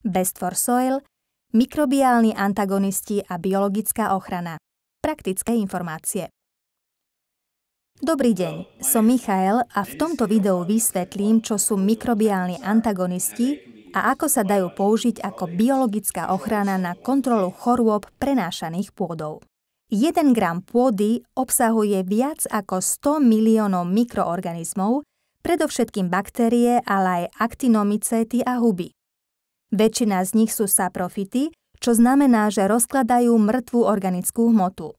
Best for Soil, mikrobiálni antagonisti a biologická ochrana. Praktické informácie. Dobrý deň, som Michael a v tomto videu vysvetlím, čo sú mikrobiálni antagonisti a ako sa dajú použiť ako biologická ochrana na kontrolu chorôb prenášaných pôdou. 1 gram pôdy obsahuje viac ako 100 miliónov mikroorganizmov, predovšetkým baktérie, ale aj aktinomycéty a huby. Väčšina z nich sú saprofity, čo znamená, že rozkladajú mŕtvú organickú hmotu.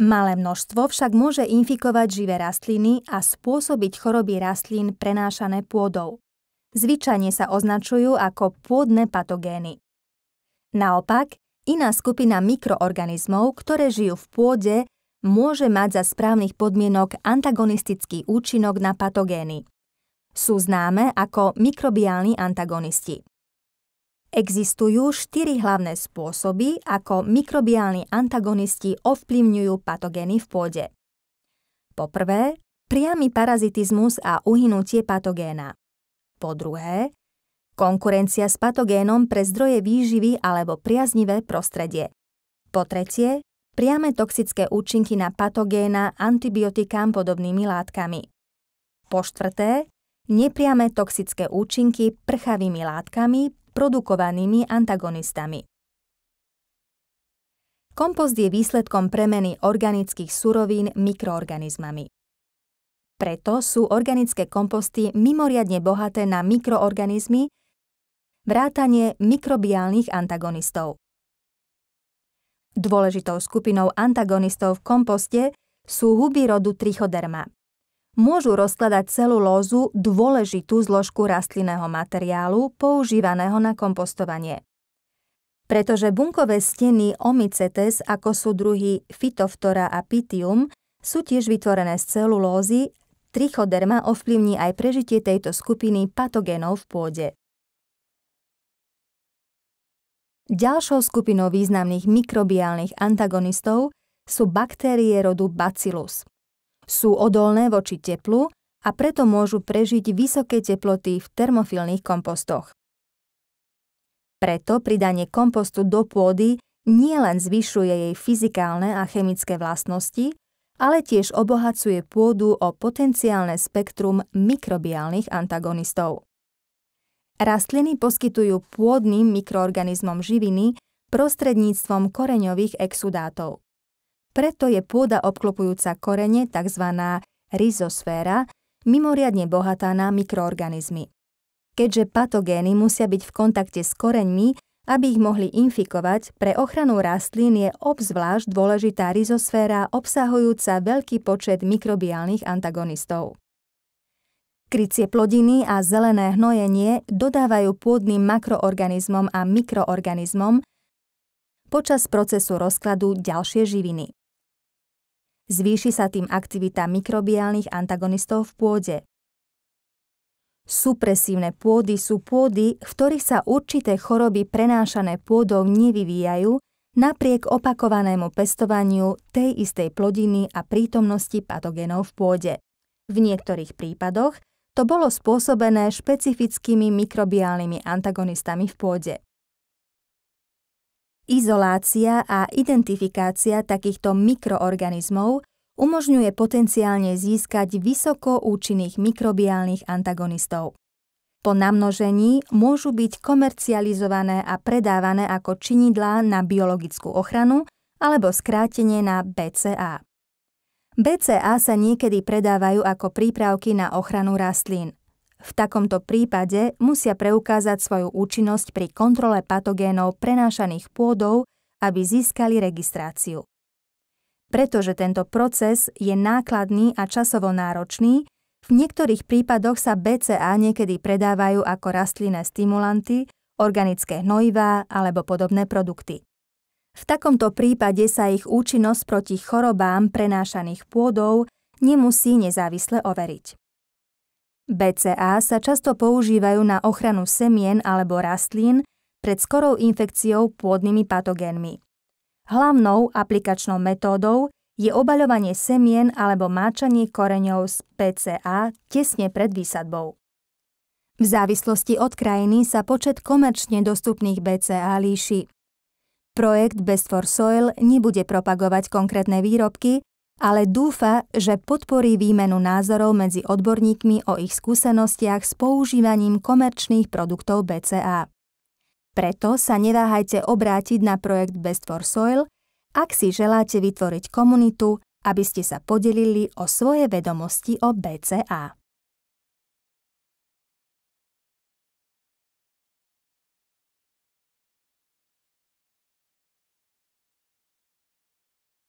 Malé množstvo však môže infikovať živé rastliny a spôsobiť choroby rastlín prenášané pôdou. Zvyčajne sa označujú ako pôdne patogény. Naopak, iná skupina mikroorganizmov, ktoré žijú v pôde, môže mať za správnych podmienok antagonistický účinok na patogény. Sú známe ako mikrobiálni antagonisti. Existujú štyri hlavné spôsoby, ako mikrobiálni antagonisti ovplyvňujú patogény v pôde. Po prvé, priamy parazitizmus a uhynutie patogéna. Po druhé, konkurencia s patogénom pre zdroje výživy alebo priaznivé prostredie. Po tretie, priame toxické účinky na patogéna antibiotikám podobnými látkami. Po štvrté, nepriame toxické účinky prchavými látkami produkovanými antagonistami. Kompost je výsledkom premeny organických surovín mikroorganizmami. Preto sú organické komposty mimoriadne bohaté na mikroorganizmy, vrátanie mikrobiálnych antagonistov. Dôležitou skupinou antagonistov v komposte sú huby rodu trichoderma môžu rozkladať lozu dôležitú zložku rastlinného materiálu používaného na kompostovanie. Pretože bunkové steny omicetes, ako sú druhy Phytophthora a Pytium, sú tiež vytvorené z celulózy, trichoderma ovplyvní aj prežitie tejto skupiny patogénov v pôde. Ďalšou skupinou významných mikrobiálnych antagonistov sú baktérie rodu Bacillus – sú odolné voči teplu a preto môžu prežiť vysoké teploty v termofilných kompostoch. Preto pridanie kompostu do pôdy nielen zvyšuje jej fyzikálne a chemické vlastnosti, ale tiež obohacuje pôdu o potenciálne spektrum mikrobiálnych antagonistov. Rastliny poskytujú pôdnym mikroorganizmom živiny prostredníctvom koreňových exudátov. Preto je pôda obklopujúca korene, tzv. rizosféra, mimoriadne bohatá na mikroorganizmy. Keďže patogény musia byť v kontakte s koreňmi, aby ich mohli infikovať, pre ochranu rastlín je obzvlášť dôležitá rizosféra obsahujúca veľký počet mikrobiálnych antagonistov. Krycie plodiny a zelené hnojenie dodávajú pôdnym makroorganizmom a mikroorganizmom počas procesu rozkladu ďalšie živiny. Zvýši sa tým aktivita mikrobiálnych antagonistov v pôde. Supresívne pôdy sú pôdy, v ktorých sa určité choroby prenášané pôdou nevyvíjajú napriek opakovanému pestovaniu tej istej plodiny a prítomnosti patogénov v pôde. V niektorých prípadoch to bolo spôsobené špecifickými mikrobiálnymi antagonistami v pôde. Izolácia a identifikácia takýchto mikroorganizmov umožňuje potenciálne získať vysoko účinných mikrobiálnych antagonistov. Po namnožení môžu byť komercializované a predávané ako činidlá na biologickú ochranu alebo skrátenie na BCA. BCA sa niekedy predávajú ako prípravky na ochranu rastlín. V takomto prípade musia preukázať svoju účinnosť pri kontrole patogénov prenášaných pôdov, aby získali registráciu. Pretože tento proces je nákladný a časovo náročný, v niektorých prípadoch sa BCA niekedy predávajú ako rastlinné stimulanty, organické hnojivá alebo podobné produkty. V takomto prípade sa ich účinnosť proti chorobám prenášaných pôdov nemusí nezávisle overiť. BCA sa často používajú na ochranu semien alebo rastlín pred skorou infekciou pôdnymi patogénmi. Hlavnou aplikačnou metódou je obaľovanie semien alebo máčanie koreňov z PCA tesne pred výsadbou. V závislosti od krajiny sa počet komerčne dostupných BCA líši. Projekt Best for Soil nebude propagovať konkrétne výrobky, ale dúfa, že podporí výmenu názorov medzi odborníkmi o ich skúsenostiach s používaním komerčných produktov BCA. Preto sa neváhajte obrátiť na projekt Best for Soil, ak si želáte vytvoriť komunitu, aby ste sa podelili o svoje vedomosti o BCA.